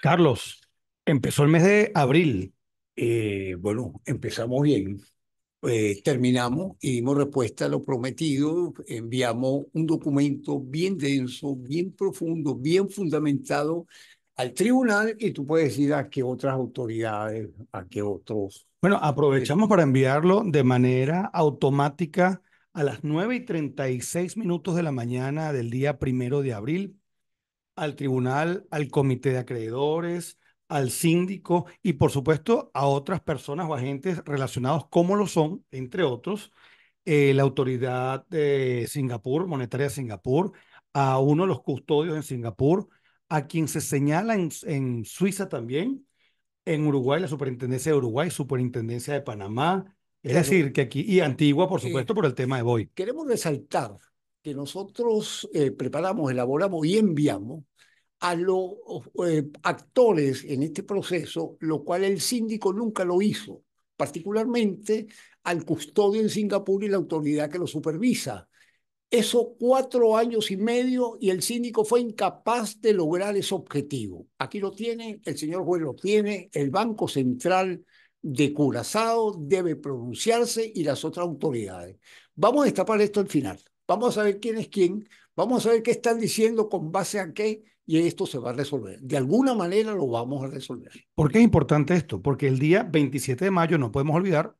Carlos, empezó el mes de abril. Eh, bueno, empezamos bien. Eh, terminamos y dimos respuesta a lo prometido. Enviamos un documento bien denso, bien profundo, bien fundamentado al tribunal y tú puedes ir a qué otras autoridades, a qué otros. Bueno, aprovechamos eh, para enviarlo de manera automática a las 9 y 36 minutos de la mañana del día primero de abril al tribunal, al comité de acreedores, al síndico y por supuesto a otras personas o agentes relacionados como lo son, entre otros, eh, la autoridad de Singapur, monetaria de Singapur, a uno de los custodios en Singapur, a quien se señala en, Suiza también, en Uruguay, la superintendencia de Uruguay, superintendencia de Panamá, es decir, que aquí, y Antigua, por supuesto, por el tema de Boy. Queremos resaltar nosotros eh, preparamos, elaboramos y enviamos a los eh, actores en este proceso, lo cual el síndico nunca lo hizo, particularmente al custodio en Singapur y la autoridad que lo supervisa. Eso cuatro años y medio y el síndico fue incapaz de lograr ese objetivo. Aquí lo tiene, el señor juez lo tiene, el Banco Central de Curazao debe pronunciarse y las otras autoridades. Vamos a destapar esto al final vamos a ver quién es quién, vamos a ver qué están diciendo con base a qué, y esto se va a resolver. De alguna manera lo vamos a resolver. ¿Por qué es importante esto? Porque el día 27 de mayo, no podemos olvidar,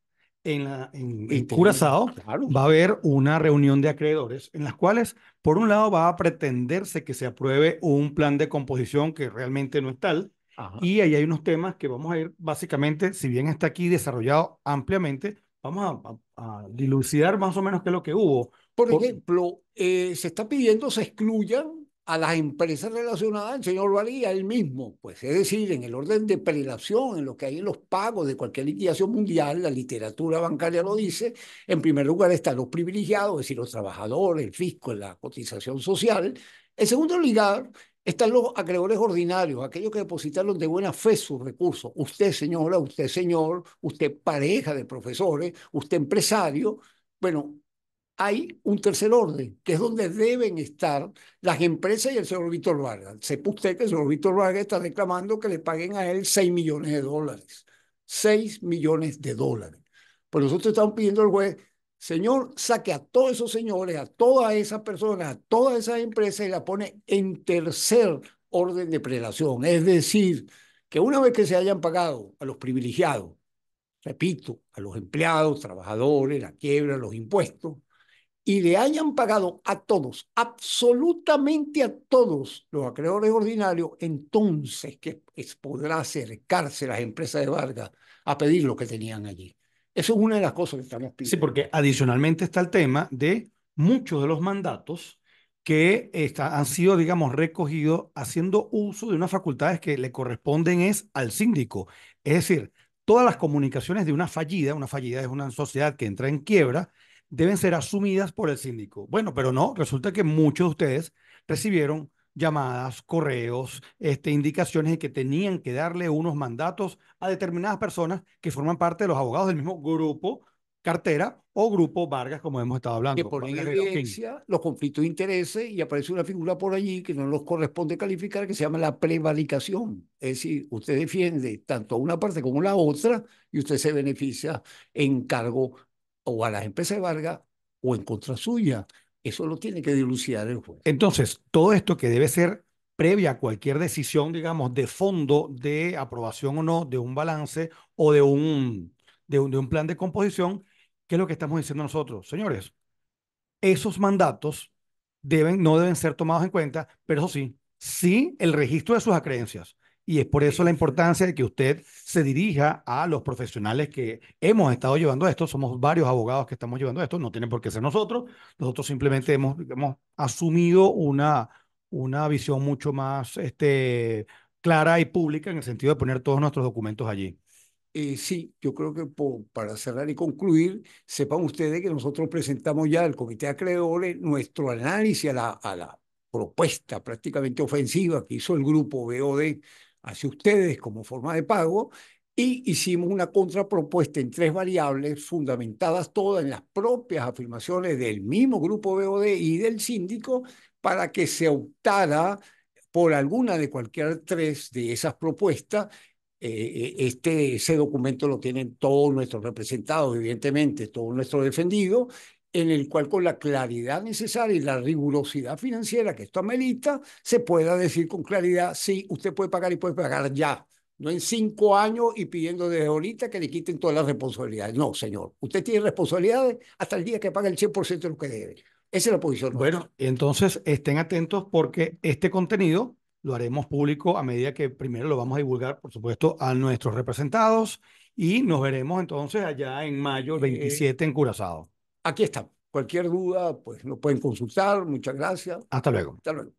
en, la, en, claro. va a haber una reunión de acreedores en las cuales, por un lado, va a pretenderse que se apruebe un plan de composición que realmente no es tal. Y ahí hay unos temas que vamos a ir básicamente, si bien está aquí desarrollado ampliamente, vamos a, a dilucidar más o menos qué es lo que hubo por ejemplo, eh, se está pidiendo se excluyan a las empresas relacionadas al señor Valía, él mismo, pues es decir, en el orden de prelación, en lo que hay en los pagos de cualquier liquidación mundial, la literatura bancaria lo dice, en primer lugar están los privilegiados, es decir, los trabajadores, el fisco, la cotización social, en segundo lugar están los acreedores ordinarios, aquellos que depositaron de buena fe sus recursos, usted señora, usted señor, usted pareja de profesores, usted empresario, bueno, hay un tercer orden, que es donde deben estar las empresas y el señor Víctor Vargas. Sepa usted que el señor Víctor Vargas está reclamando que le paguen a él 6 millones de dólares. 6 millones de dólares. Pues nosotros estamos pidiendo al juez, señor, saque a todos esos señores, a todas esas personas, a todas esas empresas y la pone en tercer orden de prelación. Es decir, que una vez que se hayan pagado a los privilegiados, repito, a los empleados, trabajadores, la quiebra, los impuestos, y le hayan pagado a todos, absolutamente a todos los acreedores ordinarios, entonces que podrá acercarse las empresas de Vargas a pedir lo que tenían allí. Eso es una de las cosas que estamos pidiendo. Sí, porque adicionalmente está el tema de muchos de los mandatos que han sido, digamos, recogidos haciendo uso de unas facultades que le corresponden es al síndico. Es decir, todas las comunicaciones de una fallida, una fallida es una sociedad que entra en quiebra, deben ser asumidas por el síndico. Bueno, pero no, resulta que muchos de ustedes recibieron llamadas, correos, este, indicaciones de que tenían que darle unos mandatos a determinadas personas que forman parte de los abogados del mismo grupo cartera o grupo Vargas, como hemos estado hablando. Que ponen en evidencia los conflictos de intereses y aparece una figura por allí que no nos corresponde calificar, que se llama la prevaricación. Es decir, usted defiende tanto a una parte como a la otra y usted se beneficia en cargo o a las empresas de Vargas o en contra suya. Eso lo tiene que dilucidar el juez. Entonces, todo esto que debe ser previa a cualquier decisión, digamos, de fondo de aprobación o no de un balance o de un, de un, plan de composición, ¿qué es lo que estamos diciendo nosotros? Señores, esos mandatos deben, no deben ser tomados en cuenta, pero eso sí, sí el registro de sus acreencias. Y es por eso la importancia de que usted se dirija a los profesionales que hemos estado llevando esto. Somos varios abogados que estamos llevando esto. No tienen por qué ser nosotros. Nosotros simplemente hemos, hemos asumido una, una visión mucho más este, clara y pública en el sentido de poner todos nuestros documentos allí. Eh, sí, yo creo que para cerrar y concluir, sepan ustedes que nosotros presentamos ya al Comité de nuestro análisis a la, a la propuesta prácticamente ofensiva que hizo el grupo BOD hacia ustedes como forma de pago y hicimos una contrapropuesta en tres variables fundamentadas todas en las propias afirmaciones del mismo grupo BOD y del síndico para que se optara por alguna de cualquier tres de esas propuestas eh, eh, este, ese documento lo tienen todos nuestros representados, evidentemente, todos nuestros defendidos, en el cual con la claridad necesaria y la rigurosidad financiera que esto amerita, se pueda decir con claridad, sí, usted puede pagar y puede pagar ya, no en cinco años y pidiendo desde ahorita que le quiten todas las responsabilidades. No, señor, usted tiene responsabilidades hasta el día que paga el 100% de lo que debe. Esa es la posición. Bueno, entonces estén atentos porque este contenido lo haremos público a medida que primero lo vamos a divulgar, por supuesto, a nuestros representados y nos veremos entonces allá en mayo, 27 en Curazao aquí está. Cualquier duda, pues nos pueden consultar. Muchas gracias. Hasta luego. Hasta luego.